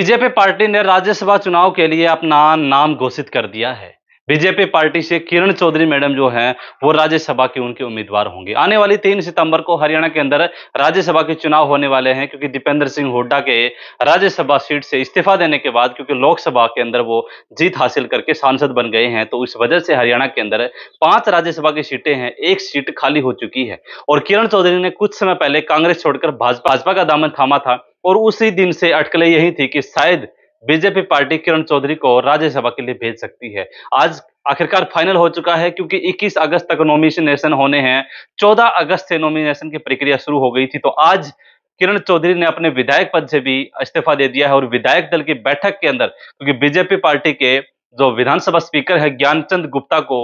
BJP party ने राज्यसभा चुनाव के लिए अपना नाम घोषित कर दिया है बीजेपी पार्टी से किरण चौधरी मैडम जो हैं वो राज्यसभा के उनके उम्मीदवार होंगे आने वाली तीन सितंबर को हरियाणा के अंदर राज्यसभा के चुनाव होने वाले हैं क्योंकि दीपेंद्र सिंह हुड्डा के राज्यसभा सीट से इस्तीफा देने के बाद क्योंकि लोकसभा के अंदर वो जीत हासिल करके सांसद बन गए हैं तो इस वजह से हरियाणा के अंदर पांच राज्यसभा की सीटें हैं एक सीट खाली हो चुकी है और किरण चौधरी ने कुछ समय पहले कांग्रेस छोड़कर भाजपा का दामन थामा था और उसी दिन से अटकलें यही थी कि शायद बीजेपी पार्टी किरण चौधरी को राज्यसभा के लिए भेज सकती है आज आखिरकार फाइनल हो चुका है क्योंकि 21 अगस्त तक नॉमिनेशन होने हैं 14 अगस्त से नॉमिनेशन की प्रक्रिया शुरू हो गई थी तो आज किरण चौधरी ने अपने विधायक पद से भी इस्तीफा दे दिया है और विधायक दल की बैठक के अंदर क्योंकि बीजेपी पार्टी के जो विधानसभा स्पीकर है ज्ञानचंद गुप्ता को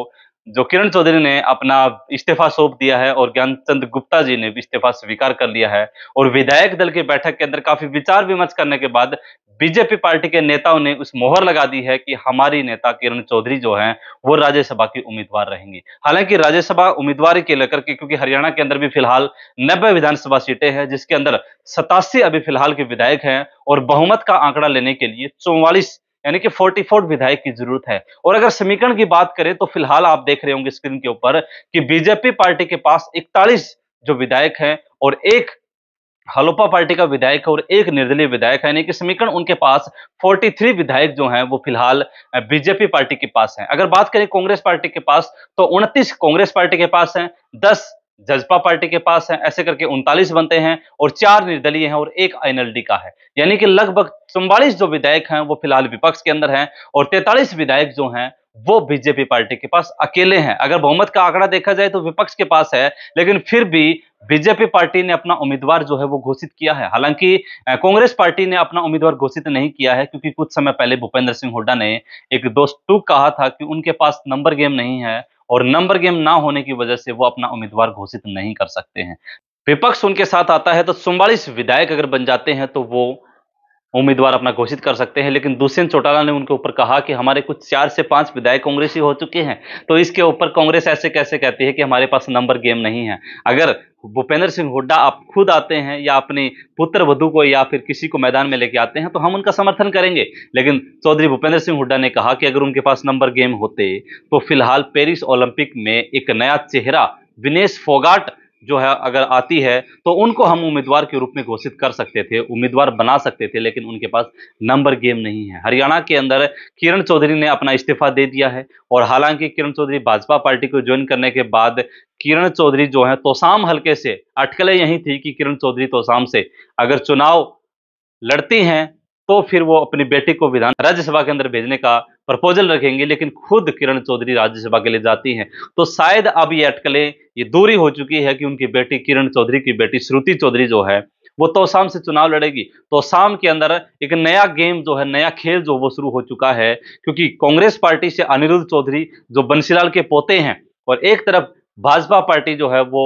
जो किरण चौधरी ने अपना इस्तीफा सौंप दिया है और ज्ञानचंद गुप्ता जी ने भी इस्तीफा स्वीकार कर लिया है और विधायक दल की बैठक के अंदर काफी विचार विमर्श करने के बाद बीजेपी पार्टी के नेताओं ने उस मोहर लगा दी है कि हमारी नेता किरण चौधरी जो हैं वो राज्यसभा की उम्मीदवार रहेंगी हालांकि राज्यसभा उम्मीदवारी के लेकर के क्योंकि हरियाणा के अंदर भी फिलहाल नब्बे विधानसभा सीटें हैं जिसके अंदर सतासी अभी फिलहाल के विधायक हैं और बहुमत का आंकड़ा लेने के लिए चौवालीस यानी कि 44 विधायक की जरूरत है और अगर समीकरण की बात करें तो फिलहाल आप देख रहे होंगे स्क्रीन के ऊपर कि बीजेपी पार्टी के पास 41 जो विधायक हैं और एक हलोपा पार्टी का विधायक और एक निर्दलीय विधायक है यानी कि समीकरण उनके पास 43 विधायक जो हैं वो फिलहाल बीजेपी पार्टी के पास हैं अगर बात करें कांग्रेस पार्टी के पास तो 29 कांग्रेस पार्टी के पास हैं दस जजपा पार्टी के पास है ऐसे करके उनतालीस बनते हैं और चार निर्दलीय हैं और एक एनएलडी का है यानी कि लगभग चौवालीस जो विधायक हैं वो फिलहाल विपक्ष के अंदर हैं और तैतालीस विधायक जो हैं वो बीजेपी पार्टी के पास अकेले हैं अगर बहुमत का आंकड़ा देखा जाए तो विपक्ष के पास है लेकिन फिर भी बीजेपी पार्टी ने अपना उम्मीदवार जो है वो घोषित किया है हालांकि कांग्रेस पार्टी ने अपना उम्मीदवार घोषित नहीं किया है क्योंकि कुछ समय पहले भूपेंद्र सिंह हुड्डा ने एक दोस्त टूक कहा था कि उनके पास नंबर गेम नहीं है और नंबर गेम ना होने की वजह से वो अपना उम्मीदवार घोषित नहीं कर सकते हैं विपक्ष उनके साथ आता है तो चुम्बालीस विधायक अगर बन जाते हैं तो वो उम्मीदवार अपना घोषित कर सकते हैं लेकिन दुष्यंत चौटाला ने उनके ऊपर कहा कि हमारे कुछ चार से पांच विधायक कांग्रेसी हो चुके हैं तो इसके ऊपर कांग्रेस ऐसे कैसे कहती है कि हमारे पास नंबर गेम नहीं है अगर भूपेंद्र सिंह हुड्डा आप खुद आते हैं या अपने पुत्र वधु को या फिर किसी को मैदान में लेके आते हैं तो हम उनका समर्थन करेंगे लेकिन चौधरी भूपेंद्र सिंह हुड्डा ने कहा कि अगर उनके पास नंबर गेम होते तो फिलहाल पेरिस ओलंपिक में एक नया चेहरा विनेश फोगाट जो है अगर आती है तो उनको हम उम्मीदवार के रूप में घोषित कर सकते थे उम्मीदवार बना सकते थे लेकिन उनके पास नंबर गेम नहीं है हरियाणा के अंदर किरण चौधरी ने अपना इस्तीफा दे दिया है और हालांकि किरण चौधरी भाजपा पार्टी को ज्वाइन करने के बाद किरण चौधरी जो है तोसाम हल्के से अटकलें यही थी कि किरण चौधरी तोसाम से अगर चुनाव लड़ती हैं तो फिर वो अपनी बेटी को विधान राज्यसभा के अंदर भेजने का प्रपोजल रखेंगे लेकिन खुद किरण चौधरी राज्यसभा के लिए जाती हैं तो शायद अब ये अटकलें ये दूरी हो चुकी है कि उनकी बेटी किरण चौधरी की बेटी श्रुति चौधरी जो है वो तो शाम से चुनाव लड़ेगी तो शाम के अंदर एक नया गेम जो है नया खेल जो वो शुरू हो चुका है क्योंकि कांग्रेस पार्टी से अनिरुद्ध चौधरी जो बंसीलाल के पोते हैं और एक तरफ भाजपा पार्टी जो है वो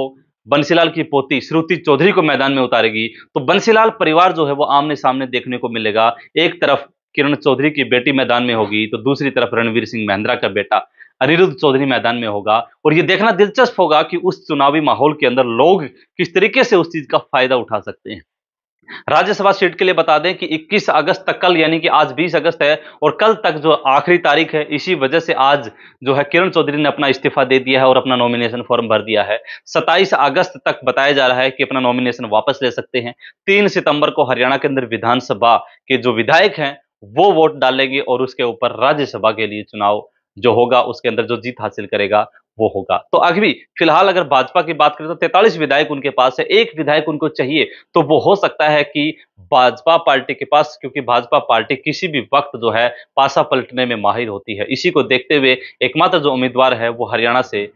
बंसीलाल की पोती श्रुति चौधरी को मैदान में उतारेगी तो बंसीलाल परिवार जो है वो आमने सामने देखने को मिलेगा एक तरफ किरण चौधरी की बेटी मैदान में होगी तो दूसरी तरफ रणवीर सिंह महेंद्रा का बेटा अनिरुद्ध चौधरी मैदान में होगा और ये देखना दिलचस्प होगा कि उस चुनावी माहौल के अंदर लोग किस तरीके से उस चीज का फायदा उठा सकते हैं राज्यसभा सीट के लिए बता दें कि 21 अगस्त तक कल यानी कि आज 20 अगस्त है और कल तक जो आखिरी तारीख है इसी वजह से आज जो है किरण चौधरी ने अपना इस्तीफा दे दिया है और अपना नॉमिनेशन फॉर्म भर दिया है 27 अगस्त तक बताया जा रहा है कि अपना नॉमिनेशन वापस ले सकते हैं तीन सितंबर को हरियाणा के अंदर विधानसभा के जो विधायक हैं वो वोट डालेंगे और उसके ऊपर राज्यसभा के लिए चुनाव जो होगा उसके अंदर जो जीत हासिल करेगा वो होगा तो आगे भी फिलहाल अगर भाजपा की बात करें तो तैतालीस विधायक उनके पास है एक विधायक उनको चाहिए तो वो हो सकता है कि भाजपा पार्टी के पास क्योंकि भाजपा पार्टी किसी भी वक्त जो है पासा पलटने में माहिर होती है इसी को देखते हुए एकमात्र जो उम्मीदवार है वो हरियाणा से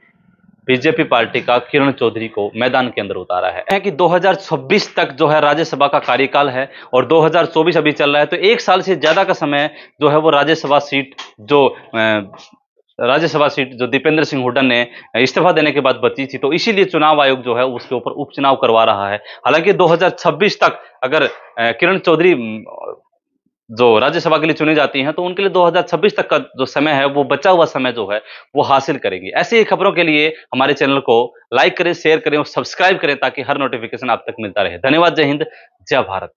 बीजेपी पार्टी का किरण चौधरी को मैदान के अंदर उतारा है कि 2026 तक जो है राज्यसभा का कार्यकाल है और 2024 अभी चल रहा है तो एक साल से ज़्यादा का समय जो है वो राज्यसभा सीट जो राज्यसभा सीट जो दीपेंद्र सिंह हुड्डन ने इस्तीफा देने के बाद बची थी तो इसीलिए चुनाव आयोग जो है उसके ऊपर उपचुनाव करवा रहा है हालांकि 2026 तक अगर किरण चौधरी जो राज्यसभा के लिए चुनी जाती हैं तो उनके लिए 2026 तक का जो समय है वो बचा हुआ समय जो है वो हासिल करेंगी ऐसी ही खबरों के लिए हमारे चैनल को लाइक करें शेयर करें और सब्सक्राइब करें ताकि हर नोटिफिकेशन आप तक मिलता रहे धन्यवाद जय हिंद जय भारत